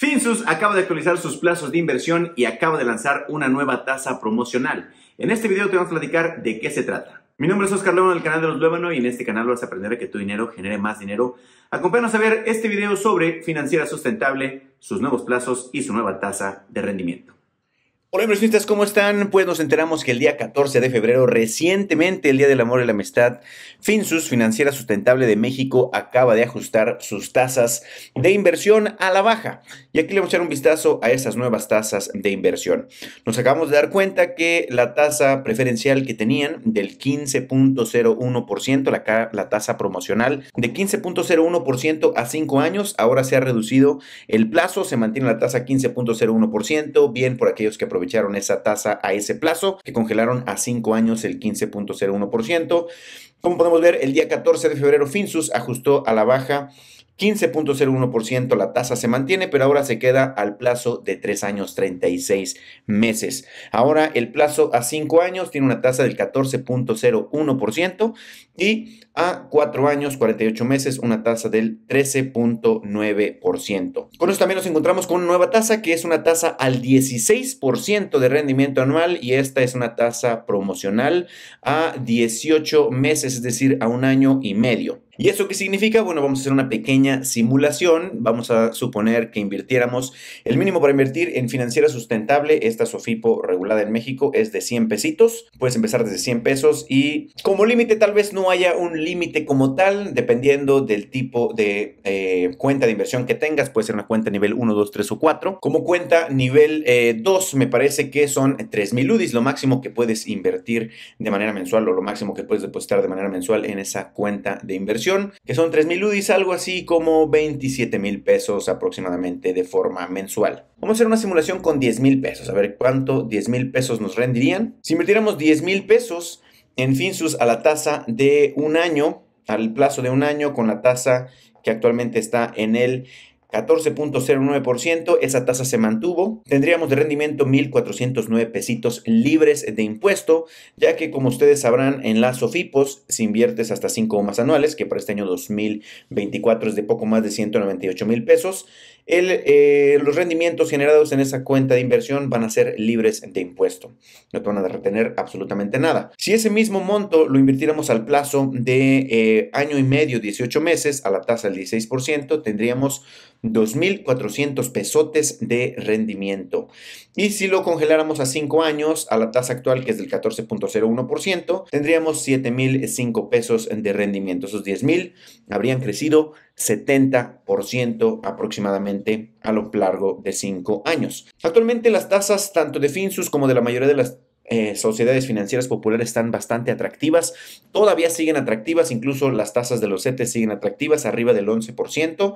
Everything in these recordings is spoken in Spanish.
Finsus acaba de actualizar sus plazos de inversión y acaba de lanzar una nueva tasa promocional. En este video te vamos a platicar de qué se trata. Mi nombre es Oscar León del canal de los Luébano y en este canal vas a aprender a que tu dinero genere más dinero. Acompáñanos a ver este video sobre financiera sustentable, sus nuevos plazos y su nueva tasa de rendimiento. Hola inversionistas, ¿cómo están? Pues nos enteramos que el día 14 de febrero, recientemente el Día del Amor y la Amistad, Finsus, Financiera Sustentable de México, acaba de ajustar sus tasas de inversión a la baja. Y aquí le vamos a echar un vistazo a esas nuevas tasas de inversión. Nos acabamos de dar cuenta que la tasa preferencial que tenían del 15.01%, la, la tasa promocional, de 15.01% a 5 años, ahora se ha reducido el plazo, se mantiene la tasa 15.01%, bien por aquellos que aprovechan aprovecharon esa tasa a ese plazo, que congelaron a cinco años el 15.01%. Como podemos ver, el día 14 de febrero Finsus ajustó a la baja 15.01% la tasa se mantiene, pero ahora se queda al plazo de 3 años 36 meses. Ahora el plazo a 5 años tiene una tasa del 14.01% y a 4 años 48 meses una tasa del 13.9%. Con eso también nos encontramos con una nueva tasa que es una tasa al 16% de rendimiento anual y esta es una tasa promocional a 18 meses, es decir, a un año y medio. ¿Y eso qué significa? Bueno, vamos a hacer una pequeña simulación. Vamos a suponer que invirtiéramos, el mínimo para invertir en financiera sustentable, esta SOFIPO regulada en México, es de 100 pesitos. Puedes empezar desde 100 pesos y como límite tal vez no haya un límite como tal, dependiendo del tipo de eh, cuenta de inversión que tengas. Puede ser una cuenta nivel 1, 2, 3 o 4. Como cuenta nivel 2, eh, me parece que son 3.000 UDIs, lo máximo que puedes invertir de manera mensual o lo máximo que puedes depositar de manera mensual en esa cuenta de inversión que son 3.000 UDIs, algo así como 27 mil pesos aproximadamente de forma mensual. Vamos a hacer una simulación con 10 mil pesos, a ver cuánto 10 mil pesos nos rendirían. Si invirtiéramos 10 mil pesos en Finsus a la tasa de un año, al plazo de un año, con la tasa que actualmente está en el 14.09%, esa tasa se mantuvo. Tendríamos de rendimiento 1.409 pesitos libres de impuesto, ya que como ustedes sabrán, en las SOFIPOS, si inviertes hasta 5 o más anuales, que para este año 2024 es de poco más de 198 mil pesos, eh, los rendimientos generados en esa cuenta de inversión van a ser libres de impuesto. No te van a retener absolutamente nada. Si ese mismo monto lo invirtiéramos al plazo de eh, año y medio, 18 meses, a la tasa del 16%, tendríamos 2.400 pesotes de rendimiento. Y si lo congeláramos a 5 años, a la tasa actual que es del 14.01%, tendríamos 7.005 pesos de rendimiento. Esos 10.000 habrían crecido 70% aproximadamente a lo largo de 5 años. Actualmente las tasas tanto de Finsus como de la mayoría de las eh, sociedades financieras populares están bastante atractivas. Todavía siguen atractivas, incluso las tasas de los CETES siguen atractivas, arriba del 11%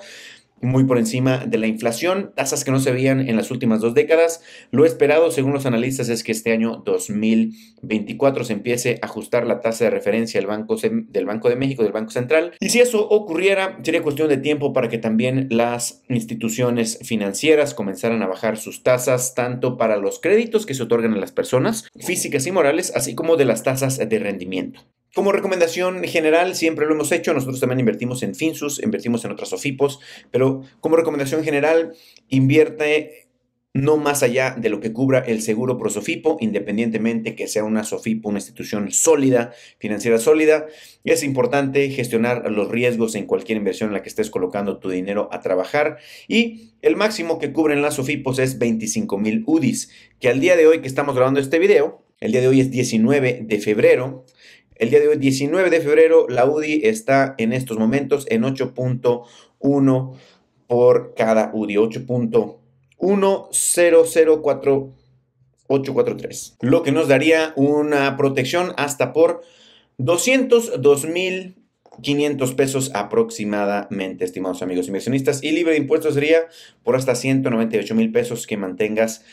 muy por encima de la inflación, tasas que no se veían en las últimas dos décadas. Lo esperado, según los analistas, es que este año 2024 se empiece a ajustar la tasa de referencia del Banco, del Banco de México, del Banco Central. Y si eso ocurriera, sería cuestión de tiempo para que también las instituciones financieras comenzaran a bajar sus tasas, tanto para los créditos que se otorgan a las personas físicas y morales, así como de las tasas de rendimiento. Como recomendación general, siempre lo hemos hecho, nosotros también invertimos en Finsus, invertimos en otras OFIPOS, pero como recomendación general, invierte no más allá de lo que cubra el seguro pro Sofipo, independientemente que sea una Sofipo, una institución sólida, financiera sólida. Es importante gestionar los riesgos en cualquier inversión en la que estés colocando tu dinero a trabajar y el máximo que cubren las Sofipos es 25 mil UDIs, que al día de hoy que estamos grabando este video, el día de hoy es 19 de febrero, el día de hoy, 19 de febrero, la UDI está en estos momentos en 8.1 por cada UDI, 8.1004843, lo que nos daría una protección hasta por 202 mil 500 pesos aproximadamente, estimados amigos inversionistas. Y libre de impuestos sería por hasta 198 mil pesos que mantengas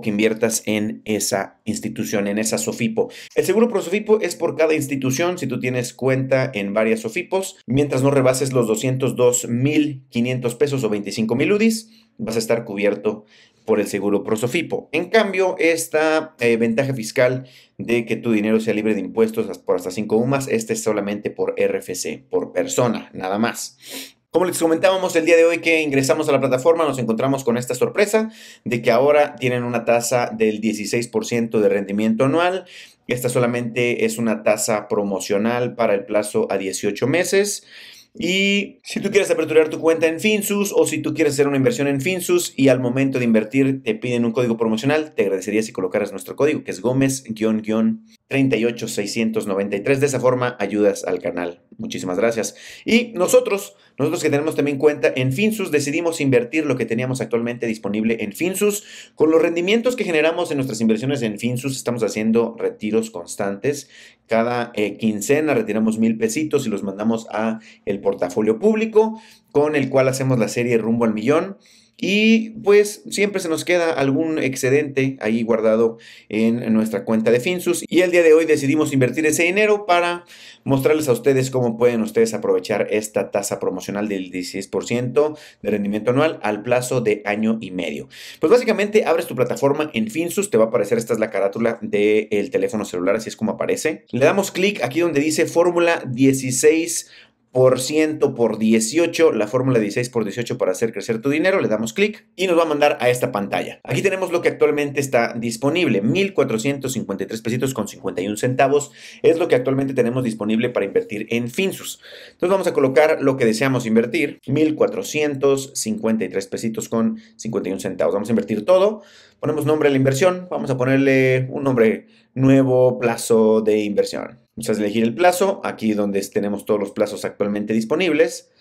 que inviertas en esa institución, en esa SOFIPO. El seguro pro SOFIPO es por cada institución si tú tienes cuenta en varias SOFIPOs. Mientras no rebases los 202.500 pesos o 25.000 UDIs, vas a estar cubierto por el seguro pro SOFIPO. En cambio, esta eh, ventaja fiscal de que tu dinero sea libre de impuestos por hasta 5 UMAS, este es solamente por RFC, por persona, nada más. Como les comentábamos el día de hoy que ingresamos a la plataforma, nos encontramos con esta sorpresa de que ahora tienen una tasa del 16% de rendimiento anual. Esta solamente es una tasa promocional para el plazo a 18 meses. Y si tú quieres aperturar tu cuenta en Finsus o si tú quieres hacer una inversión en Finsus y al momento de invertir te piden un código promocional, te agradecería si colocaras nuestro código que es Gómez-38693. De esa forma ayudas al canal. Muchísimas gracias. Y nosotros, nosotros que tenemos también cuenta en Finsus, decidimos invertir lo que teníamos actualmente disponible en Finsus. Con los rendimientos que generamos en nuestras inversiones en Finsus, estamos haciendo retiros constantes. Cada eh, quincena retiramos mil pesitos y los mandamos a el portafolio público, con el cual hacemos la serie Rumbo al Millón. Y pues siempre se nos queda algún excedente ahí guardado en nuestra cuenta de Finsus. Y el día de hoy decidimos invertir ese dinero para mostrarles a ustedes cómo pueden ustedes aprovechar esta tasa promocional del 16% de rendimiento anual al plazo de año y medio. Pues básicamente abres tu plataforma en Finsus, te va a aparecer, esta es la carátula del teléfono celular, así es como aparece. Le damos clic aquí donde dice fórmula 16 por ciento por 18, la fórmula 16 por 18 para hacer crecer tu dinero, le damos clic y nos va a mandar a esta pantalla. Aquí tenemos lo que actualmente está disponible, 1.453 pesitos con 51 centavos, es lo que actualmente tenemos disponible para invertir en Finsus. Entonces vamos a colocar lo que deseamos invertir, 1.453 pesitos con 51 centavos. Vamos a invertir todo, ponemos nombre a la inversión, vamos a ponerle un nombre nuevo plazo de inversión. Vamos a elegir el plazo, aquí donde tenemos todos los plazos actualmente disponibles.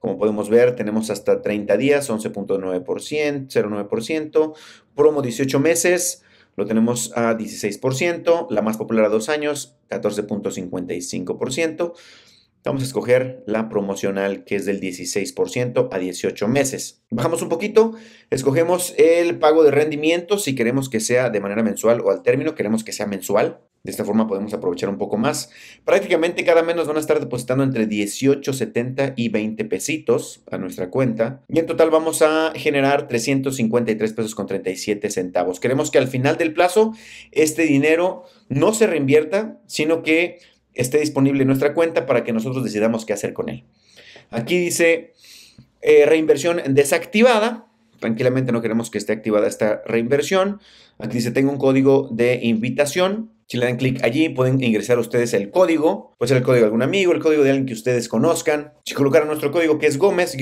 Como podemos ver, tenemos hasta 30 días, 11.9%, 0.9%, promo 18 meses, lo tenemos a 16%, la más popular a 2 años, 14.55%. Vamos a escoger la promocional que es del 16% a 18 meses. Bajamos un poquito, escogemos el pago de rendimiento si queremos que sea de manera mensual o al término, queremos que sea mensual. De esta forma podemos aprovechar un poco más. Prácticamente cada mes van a estar depositando entre 18, 70 y 20 pesitos a nuestra cuenta. Y en total vamos a generar 353 pesos con 37 centavos. Queremos que al final del plazo este dinero no se reinvierta, sino que esté disponible en nuestra cuenta para que nosotros decidamos qué hacer con él. Aquí dice eh, reinversión desactivada. Tranquilamente no queremos que esté activada esta reinversión. Aquí dice tengo un código de invitación si le dan clic allí, pueden ingresar ustedes el código. Puede ser el código de algún amigo, el código de alguien que ustedes conozcan. Si colocaron nuestro código que es Gómez,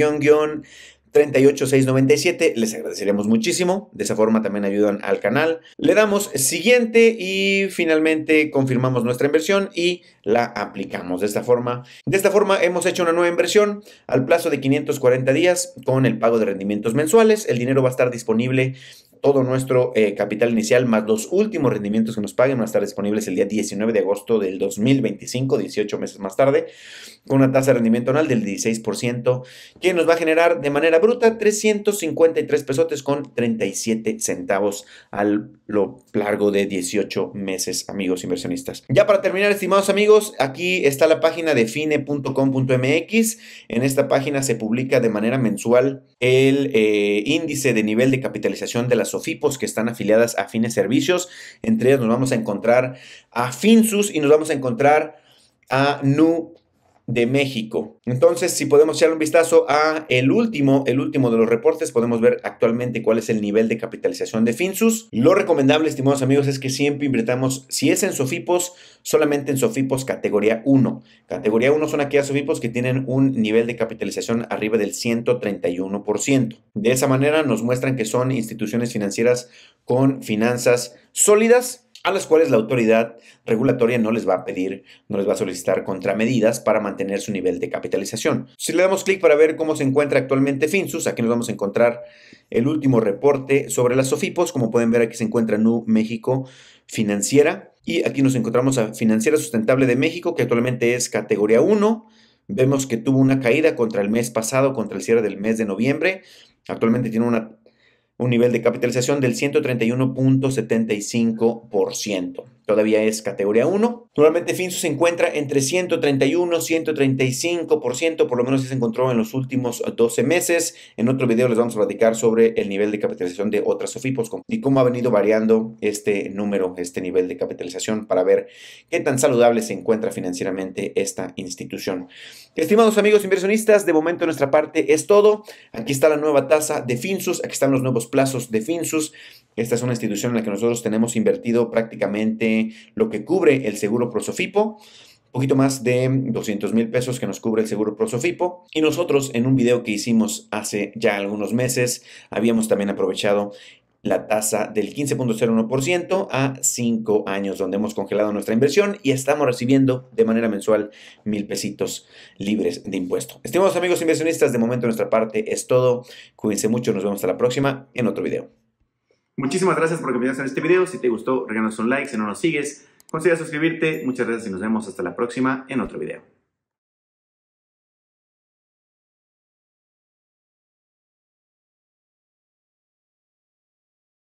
38697, les agradeceríamos muchísimo. De esa forma también ayudan al canal. Le damos siguiente y finalmente confirmamos nuestra inversión y la aplicamos de esta forma. De esta forma hemos hecho una nueva inversión al plazo de 540 días con el pago de rendimientos mensuales. El dinero va a estar disponible todo nuestro eh, capital inicial más los últimos rendimientos que nos paguen van a estar disponibles el día 19 de agosto del 2025, 18 meses más tarde, con una tasa de rendimiento anual del 16%, que nos va a generar de manera bruta 353 pesos con 37 centavos a lo largo de 18 meses, amigos inversionistas. Ya para terminar, estimados amigos, aquí está la página de fine.com.mx. En esta página se publica de manera mensual el eh, índice de nivel de capitalización de las SOFIPOS que están afiliadas a Fines Servicios. Entre ellas nos vamos a encontrar a Finsus y nos vamos a encontrar a Nu de México. Entonces, si podemos echar un vistazo a el último, el último de los reportes, podemos ver actualmente cuál es el nivel de capitalización de Finsus. Lo recomendable, estimados amigos, es que siempre invirtamos, si es en Sofipos, solamente en Sofipos categoría 1. Categoría 1 son aquellas Sofipos que tienen un nivel de capitalización arriba del 131%. De esa manera nos muestran que son instituciones financieras con finanzas sólidas a las cuales la autoridad regulatoria no les va a pedir, no les va a solicitar contramedidas para mantener su nivel de capitalización. Si le damos clic para ver cómo se encuentra actualmente Finsus, aquí nos vamos a encontrar el último reporte sobre las SOFIPOS. Como pueden ver, aquí se encuentra NU México Financiera. Y aquí nos encontramos a Financiera Sustentable de México, que actualmente es categoría 1. Vemos que tuvo una caída contra el mes pasado, contra el cierre del mes de noviembre. Actualmente tiene una un nivel de capitalización del 131.75% todavía es categoría 1. Normalmente FinSUS se encuentra entre 131 135%, por lo menos se encontró en los últimos 12 eh, meses. En otro video les vamos a platicar sobre el nivel de capitalización de otras Sofipos. y cómo ha venido variando este número, este nivel de capitalización para ver qué tan saludable se encuentra financieramente esta institución. Estimados amigos inversionistas, de momento nuestra parte es todo. Aquí está la nueva tasa de Finsus, aquí están los nuevos plazos de Finsus. Esta es una institución en la que nosotros tenemos invertido prácticamente lo que cubre el seguro Prosofipo poquito más de 200 mil pesos que nos cubre el seguro Prosofipo. Y nosotros en un video que hicimos hace ya algunos meses, habíamos también aprovechado la tasa del 15.01% a 5 años, donde hemos congelado nuestra inversión y estamos recibiendo de manera mensual mil pesitos libres de impuesto. Estimados amigos inversionistas, de momento nuestra parte es todo. Cuídense mucho, nos vemos hasta la próxima en otro video. Muchísimas gracias por acompañarnos en este video. Si te gustó, regálanos un like. Si no nos sigues, considera suscribirte. Muchas gracias y nos vemos hasta la próxima en otro video.